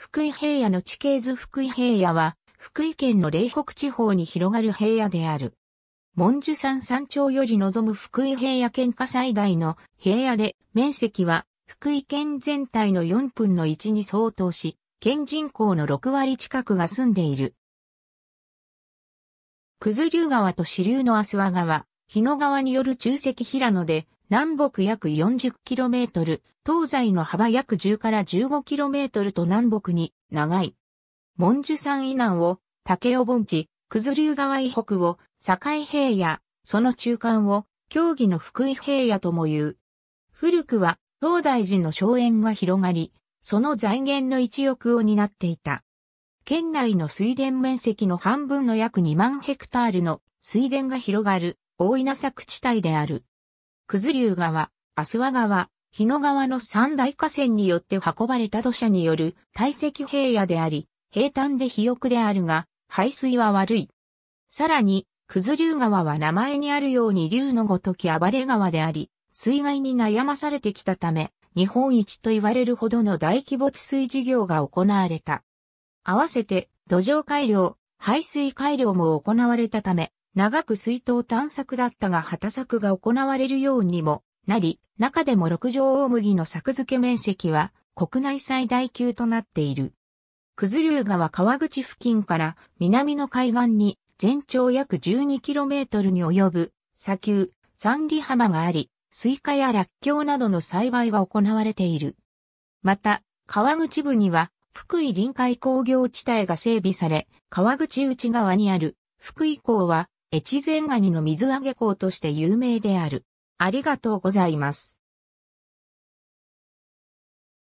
福井平野の地形図福井平野は、福井県の霊北地方に広がる平野である。文殊山山頂より望む福井平野県下最大の平野で、面積は福井県全体の4分の1に相当し、県人口の6割近くが住んでいる。九頭竜川と支流の阿諏訪川、日野川による中石平野で、南北約 40km、東西の幅約10から 15km と南北に長い。文殊山以南を竹尾盆地、九頭竜川以北を境平野、その中間を競技の福井平野とも言う。古くは東大寺の荘園が広がり、その財源の一翼を担っていた。県内の水田面積の半分の約2万ヘクタールの水田が広がる大稲作地帯である。九頭竜川、阿諏訪川、日野川の三大河川によって運ばれた土砂による堆積平野であり、平坦で肥沃であるが、排水は悪い。さらに、九頭竜川は名前にあるように竜のごとき暴れ川であり、水害に悩まされてきたため、日本一と言われるほどの大規模治水事業が行われた。合わせて、土壌改良、排水改良も行われたため、長く水筒探索だったが畑作が行われるようにもなり、中でも六条大麦の作付け面積は国内最大級となっている。九頭竜川川口付近から南の海岸に全長約 12km に及ぶ砂丘、三里浜があり、スイカやラッキョウなどの栽培が行われている。また、川口部には福井臨海工業地帯が整備され、川口内側にある福井港は越前ガニの水揚げ港として有名である。ありがとうございます。